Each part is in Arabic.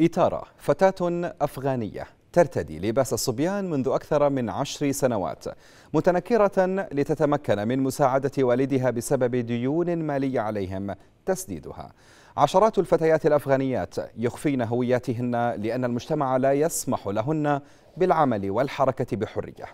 إيتارا فتاة أفغانية ترتدي لباس الصبيان منذ أكثر من عشر سنوات متنكرة لتتمكن من مساعدة والدها بسبب ديون مالية عليهم تسديدها عشرات الفتيات الأفغانيات يخفين هوياتهن لأن المجتمع لا يسمح لهن بالعمل والحركة بحرية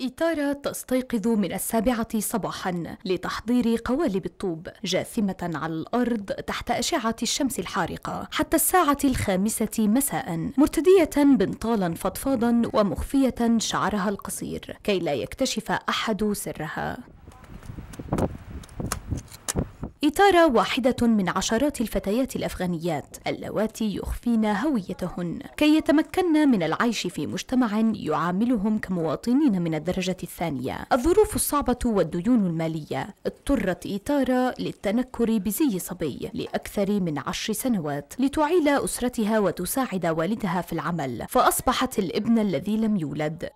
إيتارا تستيقظ من السابعة صباحا لتحضير قوالب الطوب جاثمة على الأرض تحت أشعة الشمس الحارقة حتى الساعة الخامسة مساء مرتدية بنطالا فضفاضا ومخفية شعرها القصير كي لا يكتشف أحد سرها سارة واحدة من عشرات الفتيات الأفغانيات اللواتي يخفين هويتهن كي يتمكن من العيش في مجتمع يعاملهم كمواطنين من الدرجة الثانية الظروف الصعبة والديون المالية اضطرت إيتارا للتنكر بزي صبي لأكثر من عشر سنوات لتعيل أسرتها وتساعد والدها في العمل فأصبحت الابن الذي لم يولد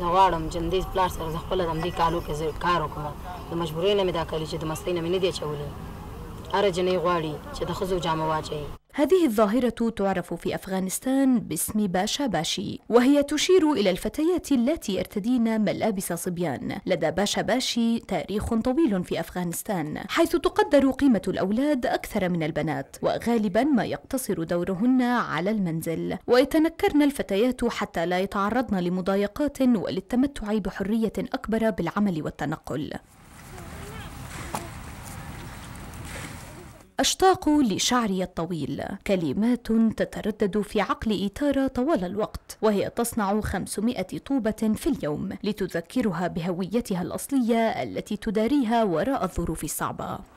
زه غواړم چې دې پلار سره زه خپل د دې کالو کې کار وکړم د مجبورۍ نه مې دا کلی چې د مستۍ نه مې نه دی چولې اره جنې غواړي چې د خزو جامه واچي هذه الظاهرة تعرف في أفغانستان باسم باشا باشي وهي تشير إلى الفتيات التي يرتدين ملابس صبيان لدى باشا باشي تاريخ طويل في أفغانستان حيث تقدر قيمة الأولاد أكثر من البنات وغالبا ما يقتصر دورهن على المنزل ويتنكرن الفتيات حتى لا يتعرضن لمضايقات وللتمتع بحرية أكبر بالعمل والتنقل أشتاق لشعري الطويل كلمات تتردد في عقل إيتارا طوال الوقت وهي تصنع 500 طوبة في اليوم لتذكرها بهويتها الأصلية التي تداريها وراء الظروف الصعبة